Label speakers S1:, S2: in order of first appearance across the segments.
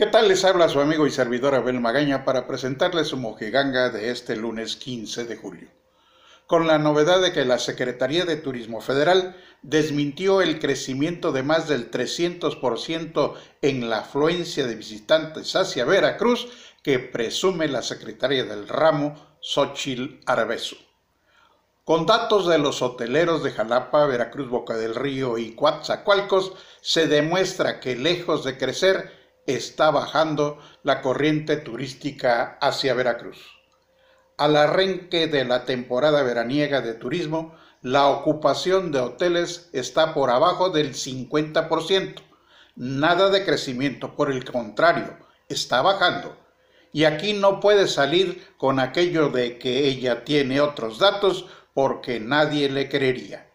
S1: ¿Qué tal? Les habla su amigo y servidor Abel Magaña para presentarles su mojiganga de este lunes 15 de julio. Con la novedad de que la Secretaría de Turismo Federal desmintió el crecimiento de más del 300% en la afluencia de visitantes hacia Veracruz que presume la secretaria del ramo, Xochil Arbesu. Con datos de los hoteleros de Jalapa, Veracruz, Boca del Río y Coatzacoalcos, se demuestra que lejos de crecer, está bajando la corriente turística hacia Veracruz. Al arranque de la temporada veraniega de turismo, la ocupación de hoteles está por abajo del 50%. Nada de crecimiento, por el contrario, está bajando. Y aquí no puede salir con aquello de que ella tiene otros datos porque nadie le creería.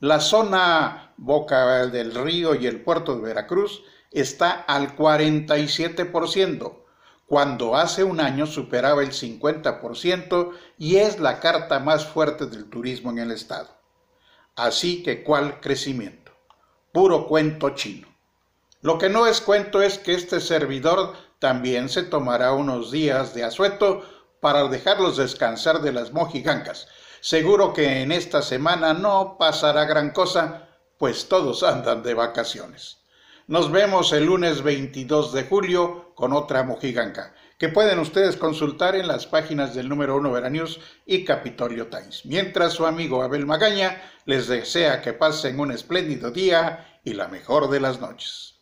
S1: La zona Boca del Río y el puerto de Veracruz está al 47%, cuando hace un año superaba el 50% y es la carta más fuerte del turismo en el estado. Así que cuál crecimiento. Puro cuento chino. Lo que no es cuento es que este servidor también se tomará unos días de asueto para dejarlos descansar de las mojigancas. Seguro que en esta semana no pasará gran cosa, pues todos andan de vacaciones. Nos vemos el lunes 22 de julio con otra mojiganca, que pueden ustedes consultar en las páginas del número 1 Veranews y Capitolio Times. Mientras su amigo Abel Magaña les desea que pasen un espléndido día y la mejor de las noches.